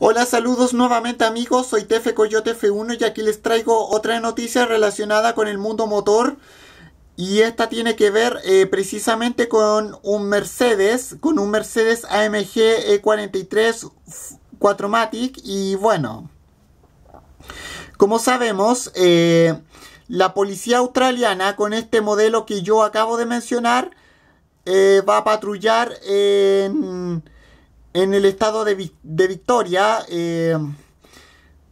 Hola, saludos nuevamente amigos, soy Tefe Coyote F1 y aquí les traigo otra noticia relacionada con el mundo motor. Y esta tiene que ver eh, precisamente con un Mercedes, con un Mercedes AMG E43 4MATIC y bueno, como sabemos, eh, la policía australiana con este modelo que yo acabo de mencionar eh, va a patrullar en en el estado de, Victoria, eh,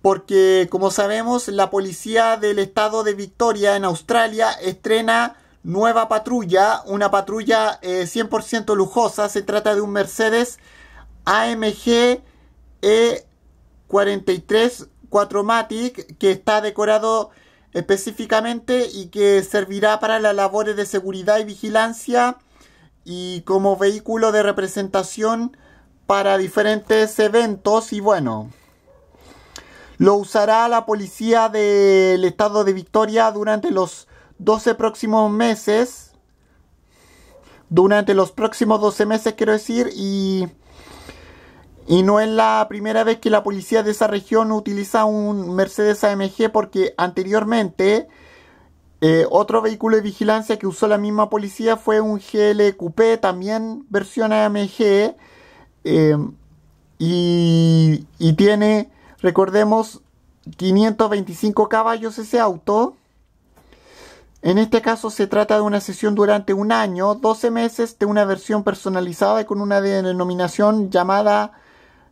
porque como sabemos, la policía del estado de Victoria en Australia estrena nueva patrulla, una patrulla 100% eh, lujosa, se trata de un Mercedes AMG E43 4MATIC que está decorado específicamente y que servirá para las labores de seguridad y vigilancia y como vehículo de representación para diferentes eventos y bueno, lo usará la policía del estado de Victoria durante los 12 próximos meses. Durante los próximos 12 meses quiero decir y... Y no es la primera vez que la policía de esa región utiliza un Mercedes AMG porque anteriormente eh, otro vehículo de vigilancia que usó la misma policía fue un GLQP, también versión AMG, Em, y, tiene, recordemos, 525 caballos ese auto. En este caso se trata de una sesión durante un año, 12 meses de una versión personalizada y con una denominación llamada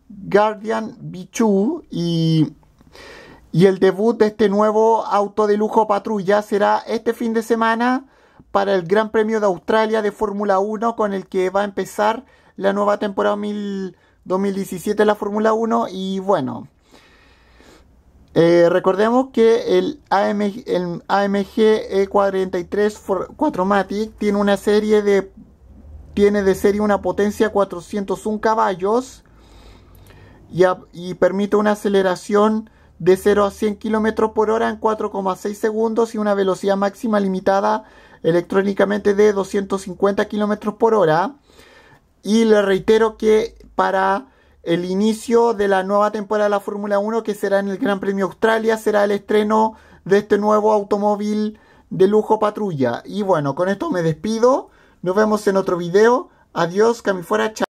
Guardian Bichu y, y el debut de este nuevo auto de lujo patrulla será este fin de semana para el Gran Premio de Australia de Fórmula 1 con el que va a empezar la nueva temporada 2017 de la Fórmula 1 y bueno. Eh, recordemos que el, el AMG E43 4MATIC tiene una serie de tiene de serie una potencia 401 caballos y, y permite una aceleración de 0 a 100 km por hora en 4,6 segundos y una velocidad máxima limitada electrónicamente de 250 km por hora. Y le reitero que para el inicio de la nueva temporada de la Fórmula 1, que será en el Gran Premio Australia, será el estreno de este nuevo automóvil de lujo patrulla. Y bueno, con esto me despido. Nos vemos en otro video. Adiós, que fuera chao.